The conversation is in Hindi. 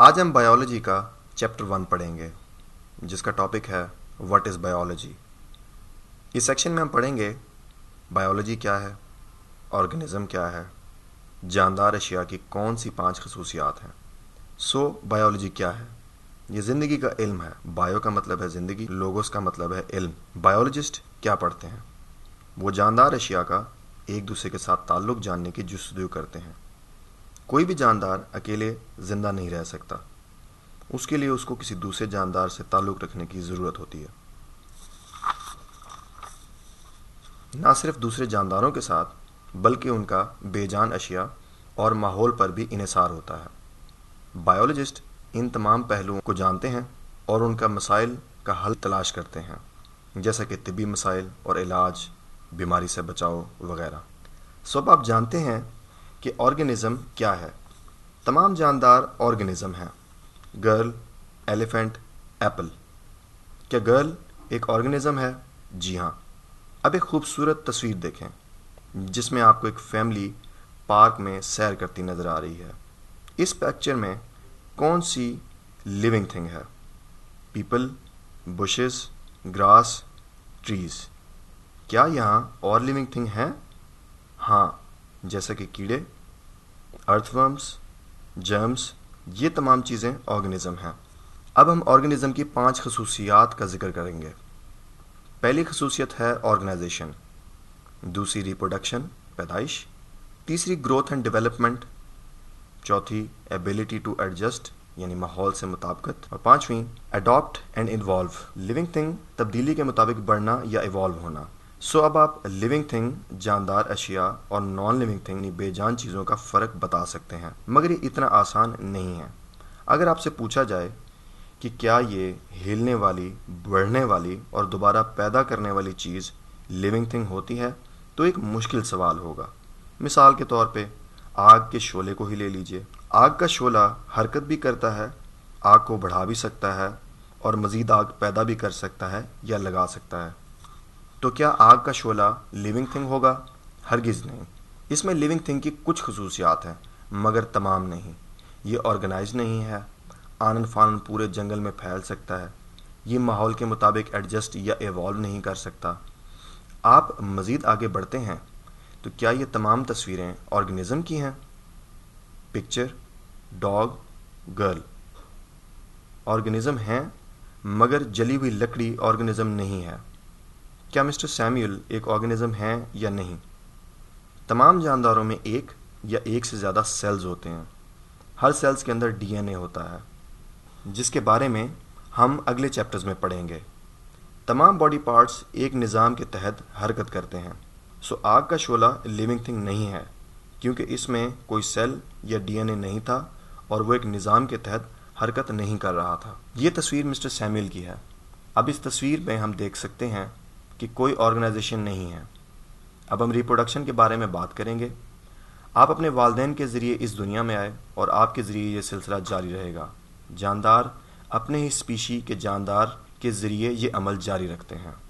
आज हम बायोलॉजी का चैप्टर वन पढ़ेंगे जिसका टॉपिक है व्हाट इज़ बायोलॉजी इस सेक्शन में हम पढ़ेंगे बायोलॉजी क्या है ऑर्गेनिज्म क्या है जानदार अशिया की कौन सी पांच खसूसियात हैं सो बायोलॉजी क्या है ये ज़िंदगी का इल्म है बायो का मतलब है ज़िंदगी लोगोस का मतलब है इल्म बायोलॉजिस्ट क्या पढ़ते हैं वो जानदार अशिया का एक दूसरे के साथ ताल्लुक़ जानने की जस्तु करते हैं कोई भी जानदार अकेले ज़िंदा नहीं रह सकता उसके लिए उसको किसी दूसरे जानदार से ताल्लुक़ रखने की ज़रूरत होती है ना सिर्फ दूसरे जानदारों के साथ बल्कि उनका बेजान अशिया और माहौल पर भी इसार होता है बायोलॉजिस्ट इन तमाम पहलुओं को जानते हैं और उनका मसाइल का हल तलाश करते हैं जैसा कि तिबी मसाइल और इलाज बीमारी से बचाव वगैरह सब आप जानते हैं कि ऑर्गेनिज़म क्या है तमाम जानदार ऑर्गेनिज़म हैं गर्ल एलिफेंट एप्पल क्या गर्ल एक ऑर्गेनिज़म है जी हाँ अब एक खूबसूरत तस्वीर देखें जिसमें आपको एक फैमिली पार्क में सैर करती नज़र आ रही है इस पिक्चर में कौन सी लिविंग थिंग है पीपल बुशेस ग्रास ट्रीज़ क्या यहाँ और लिविंग थिंग हैं हाँ जैसे कि कीड़े अर्थवर्म्स जर्म्स ये तमाम चीज़ें ऑर्गेनिज़म हैं अब हम ऑर्गेनिज़म की पांच खसूसियात का जिक्र करेंगे पहली खसूसियत है ऑर्गेनाइजेशन दूसरी रिप्रोडक्शन पैदाइश तीसरी ग्रोथ एंड डेवलपमेंट चौथी एबिलिटी टू एडजस्ट यानी माहौल से मुताबकत और पांचवी adopt and involve living thing तब्दीली के मुताबिक बढ़ना या इवॉल्व होना सो अब आप लिविंग थिंग जानदार अशिया और नॉन लिविंग थिंग बेजान चीज़ों का फ़र्क बता सकते हैं मगर ये इतना आसान नहीं है अगर आपसे पूछा जाए कि क्या ये हिलने वाली बढ़ने वाली और दोबारा पैदा करने वाली चीज़ लिविंग थिंग होती है तो एक मुश्किल सवाल होगा मिसाल के तौर पे आग के शोले को ही ले लीजिए आग का शोला हरकत भी करता है आग को बढ़ा भी सकता है और मज़ीद आग पैदा भी कर सकता है या लगा सकता है तो क्या आग का शोला लिविंग थिंग होगा हरगिज़ नहीं इसमें लिविंग थिंग की कुछ खसूसियात हैं मगर तमाम नहीं ये ऑर्गेनाइज नहीं है आनन फानन पूरे जंगल में फैल सकता है ये माहौल के मुताबिक एडजस्ट या एवॉल्व नहीं कर सकता आप मज़ीद आगे बढ़ते हैं तो क्या ये तमाम तस्वीरें ऑर्गेनिज़म की हैं पिक्चर डॉग गर्ल ऑर्गेनिज्म हैं मगर जली हुई लकड़ी ऑर्गेनिज्म नहीं है क्या मिस्टर सैम्यूल एक ऑर्गेनिज्म है या नहीं तमाम जानदारों में एक या एक से ज़्यादा सेल्स होते हैं हर सेल्स के अंदर डीएनए होता है जिसके बारे में हम अगले चैप्टर्स में पढ़ेंगे तमाम बॉडी पार्ट्स एक निज़ाम के तहत हरकत करते हैं सो आग का शोला लिविंग थिंग नहीं है क्योंकि इसमें कोई सेल या डीएनए नहीं था और वो एक निज़ाम के तहत हरकत नहीं कर रहा था ये तस्वीर मिस्टर सैम्यूल की है अब इस तस्वीर में हम देख सकते हैं कि कोई ऑर्गेनाइजेशन नहीं है अब हम रिप्रोडक्शन के बारे में बात करेंगे आप अपने वालदेन के ज़रिए इस दुनिया में आए और आपके ज़रिए यह सिलसिला जारी रहेगा जानदार अपने ही स्पीशी के जानदार के ज़रिए ये अमल जारी रखते हैं